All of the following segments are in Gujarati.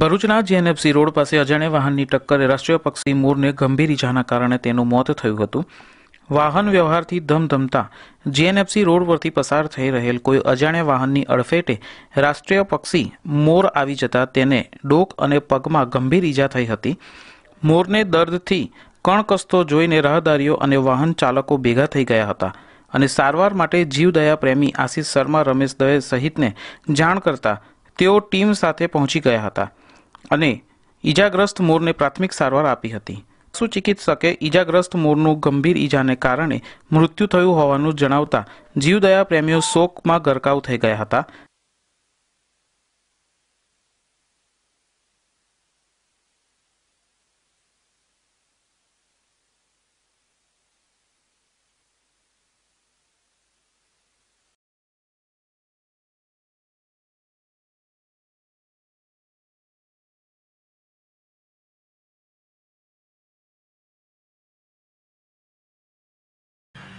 ભરૂચના જીએનએફસી રોડ પાસે અજાણ્યા વાહનની ટક્કરે રાષ્ટ્રીય પક્ષી મોરને ગંભીર ઇજાના કારણે તેનું મોત થયું હતું વાહન વ્યવહારથી ધમધમતા જીએનએફસી રોડ પરથી પસાર થઈ રહેલ કોઈ અજાણ્યા વાહનની અડફેટે રાષ્ટ્રીય પક્ષી મોર આવી જતા તેને ડોક અને પગમાં ગંભીર ઇજા થઈ હતી મોરને દર્દથી કણકસતો જોઈને રાહદારીઓ અને વાહન ચાલકો ભેગા થઈ ગયા હતા અને સારવાર માટે જીવદયા પ્રેમી આશિષ શર્મા રમેશ દવે સહિતને જાણ કરતા તેઓ ટીમ સાથે પહોંચી ગયા હતા અને ઈજાગ્રસ્ત મોરને પ્રાથમિક સારવાર આપી હતી પશુ ચિકિત્સકે ઈજાગ્રસ્ત મોરનું ગંભીર ઈજાને કારણે મૃત્યુ થયું હોવાનું જણાવતા જીવદયા પ્રેમીઓ શોકમાં ગરકાવ થઈ ગયા હતા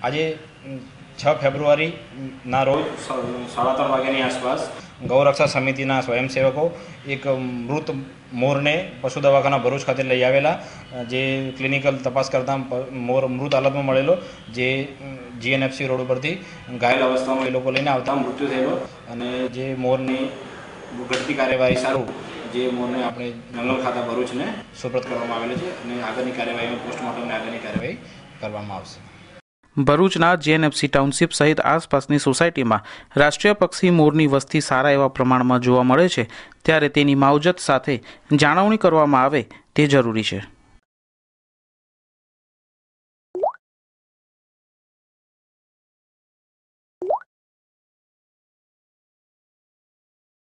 આજે છ ફેબ્રુઆરીના રોજ સાડા ત્રણ વાગ્યાની આસપાસ ગૌરક્ષા સમિતિના સ્વયંસેવકો એક મૃત મોરને પશુ દવાખાના ભરૂચ ખાતે લઈ આવેલા જે ક્લિનિકલ તપાસ કરતા મોર મૃત હાલતમાં મળેલો જે જીએનએફસી રોડ ઉપરથી ઘાયલ અવસ્થામાં એ લોકો લઈને આવતા મૃત્યુ થયેલો અને જે મોરની ઘટતી કાર્યવાહી સારું જે મોરને આપણે જંગલ ખાતા ભરૂચને સુપ્રત કરવામાં આવેલું છે અને આગળની કાર્યવાહીમાં પોસ્ટમોર્ટમને આગળની કાર્યવાહી કરવામાં આવશે ભરૂચના જીએનએફસી ટાઉનશીપ સહિત આસપાસની સોસાયટીમાં રાષ્ટ્રીય પક્ષી મોરની વસ્તી સારા એવા પ્રમાણમાં જોવા મળે છે ત્યારે તેની માવજત સાથે જાળવણી કરવામાં આવે તે જરૂરી છે